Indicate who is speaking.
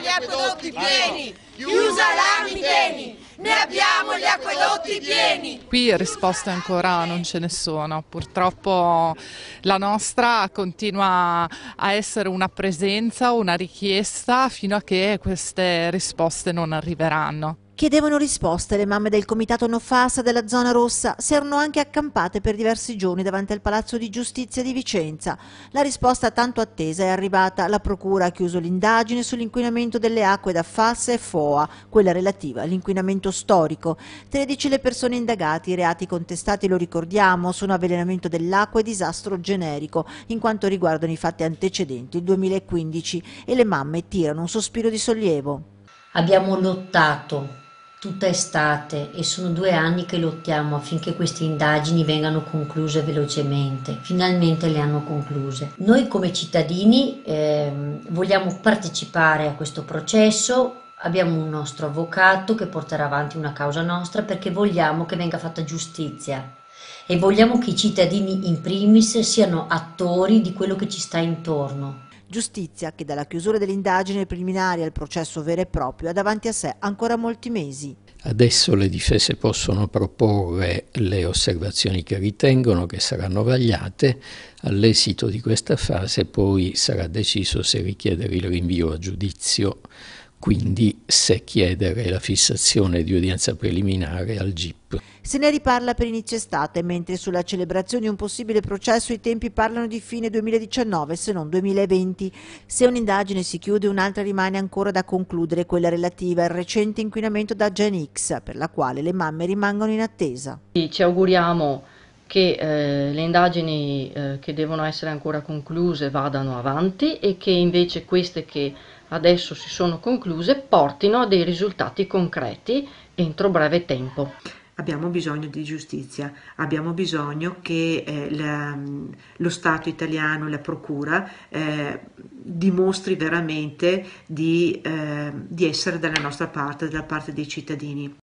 Speaker 1: gli acquedotti pieni! Chiusa l'armi pieni, Ne abbiamo gli acquedotti pieni!
Speaker 2: Qui risposte ancora non ce ne sono. Purtroppo la nostra continua a essere una presenza, una richiesta, fino a che queste risposte non arriveranno.
Speaker 1: Chiedevano risposte le mamme del comitato Nofasa della zona rossa, si erano anche accampate per diversi giorni davanti al Palazzo di Giustizia di Vicenza. La risposta tanto attesa è arrivata, la procura ha chiuso l'indagine sull'inquinamento delle acque da Fas e Foa, quella relativa all'inquinamento storico. 13 le persone indagate, i reati contestati lo ricordiamo, sono avvelenamento dell'acqua e disastro generico, in quanto riguardano i fatti antecedenti il 2015 e le mamme tirano un sospiro di sollievo. Abbiamo lottato tutta estate
Speaker 3: e sono due anni che lottiamo affinché queste indagini vengano concluse velocemente. Finalmente le hanno concluse. Noi come cittadini eh, vogliamo partecipare a questo processo. Abbiamo un nostro avvocato che porterà avanti una causa nostra perché vogliamo che venga fatta giustizia e vogliamo che i cittadini in primis
Speaker 1: siano attori di quello che ci sta intorno Giustizia che dalla chiusura dell'indagine preliminare al processo vero e proprio ha davanti a sé ancora molti mesi.
Speaker 4: Adesso le difese possono proporre le osservazioni che ritengono che saranno vagliate, all'esito di questa fase poi sarà deciso se richiedere il rinvio a giudizio quindi se chiedere la fissazione di udienza preliminare al GIP.
Speaker 1: Se ne riparla per inizio estate, mentre sulla celebrazione di un possibile processo i tempi parlano di fine 2019 se non 2020. Se un'indagine si chiude un'altra rimane ancora da concludere, quella relativa al recente inquinamento da Gen X, per la quale le mamme rimangono in attesa.
Speaker 5: Ci auguriamo che eh, le indagini eh, che devono essere ancora concluse vadano avanti e che invece queste che adesso si sono concluse portino a dei risultati concreti entro breve tempo.
Speaker 1: Abbiamo bisogno di giustizia, abbiamo bisogno che eh, la, lo Stato italiano, la Procura, eh, dimostri veramente di, eh, di essere dalla nostra parte, dalla parte dei cittadini.